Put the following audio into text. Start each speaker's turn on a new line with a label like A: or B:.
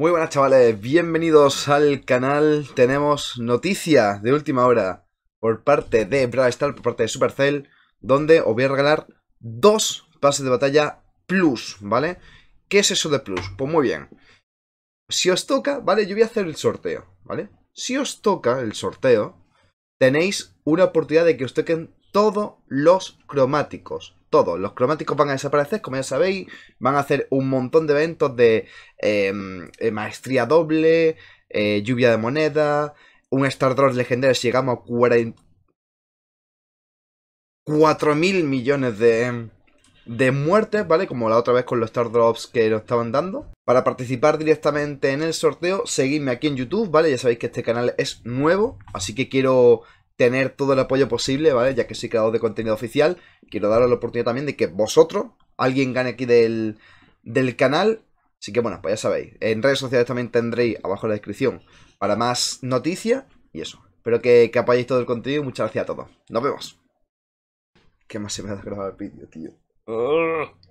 A: Muy buenas chavales, bienvenidos al canal. Tenemos noticia de última hora por parte de Stars, por parte de Supercell, donde os voy a regalar dos pases de batalla plus, ¿vale? ¿Qué es eso de plus? Pues muy bien. Si os toca, ¿vale? Yo voy a hacer el sorteo, ¿vale? Si os toca el sorteo, tenéis una oportunidad de que os toquen todos los cromáticos todos. Los cromáticos van a desaparecer, como ya sabéis. Van a hacer un montón de eventos de em, eh, maestría doble, eh, lluvia de moneda, un Star Drop legendario si llegamos a 4.000 millones de, de muertes, ¿vale? Como la otra vez con los Star Drops que nos estaban dando. Para participar directamente en el sorteo, seguidme aquí en YouTube, ¿vale? Ya sabéis que este canal es nuevo, así que quiero tener todo el apoyo posible, ¿vale? Ya que soy creador de contenido oficial, quiero daros la oportunidad también de que vosotros, alguien gane aquí del, canal. Así que bueno, pues ya sabéis, en redes sociales también tendréis abajo en la descripción para más noticias y eso. Espero que, que apoyéis todo el contenido. Muchas gracias a todos. Nos vemos. ¿Qué más se me ha grabado el vídeo, tío?